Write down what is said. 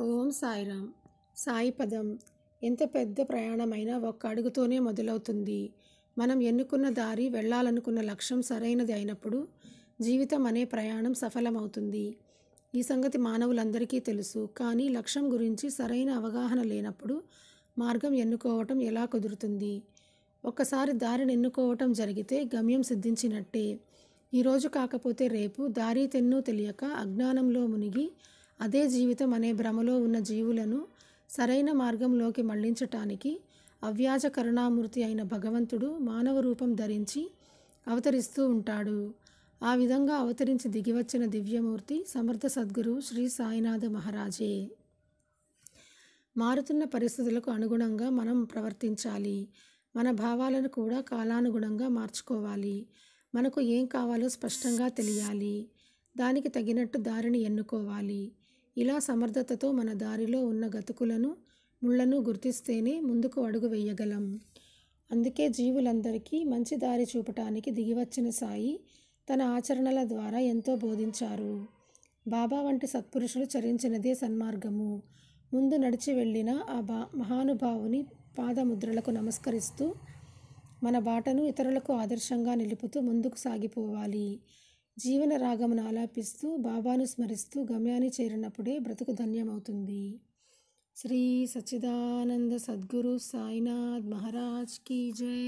ఓం సాయిరామ్ సాయి పదం ఎంత పెద్ద ప్రయాణమైనా ఒక్క అడుగుతోనే మొదలవుతుంది మనం ఎన్నుకున్న దారి వెళ్ళాలనుకున్న లక్ష్యం సరైనది అయినప్పుడు జీవితం అనే ప్రయాణం సఫలమవుతుంది ఈ సంగతి మానవులందరికీ తెలుసు కానీ లక్ష్యం గురించి సరైన అవగాహన లేనప్పుడు మార్గం ఎన్నుకోవటం ఎలా కుదురుతుంది ఒక్కసారి దారిని ఎన్నుకోవటం జరిగితే గమ్యం సిద్ధించినట్టే ఈరోజు కాకపోతే రేపు దారి తెన్నో తెలియక అజ్ఞానంలో మునిగి అదే జీవితం అనే భ్రమలో ఉన్న జీవులను సరైన మార్గంలోకి మళ్లించటానికి అవ్యాజ కరుణామూర్తి అయిన భగవంతుడు మానవ రూపం ధరించి అవతరిస్తూ ఉంటాడు ఆ విధంగా అవతరించి దిగివచ్చిన దివ్యమూర్తి సమర్థ సద్గురు శ్రీ సాయినాథ మహారాజే మారుతున్న పరిస్థితులకు అనుగుణంగా మనం ప్రవర్తించాలి మన భావాలను కూడా కాలానుగుణంగా మార్చుకోవాలి మనకు ఏం కావాలో స్పష్టంగా తెలియాలి దానికి తగినట్టు దారిని ఎన్నుకోవాలి ఇలా సమర్థతతో మన దారిలో ఉన్న గతుకులను ముళ్లను గుర్తిస్తేనే ముందుకు అడుగు వేయగలం అందుకే జీవులందరికీ మంచి దారి చూపటానికి దిగివచ్చిన సాయి తన ఆచరణల ద్వారా ఎంతో బోధించారు బాబా వంటి సత్పురుషులు చరించినదే సన్మార్గము ముందు నడిచి వెళ్ళిన ఆ బా మహానుభావుని పాదముద్రలకు నమస్కరిస్తూ మన బాటను ఇతరులకు ఆదర్శంగా నిలుపుతూ ముందుకు సాగిపోవాలి జీవన రాగమును ఆలాపిస్తూ బాబాను స్మరిస్తూ గమ్యాన్ని చేరినప్పుడే బ్రతుకు ధన్యమవుతుంది శ్రీ సచ్చిదానంద సద్గురు సాయినాథ్ మహారాజ్ కీ జై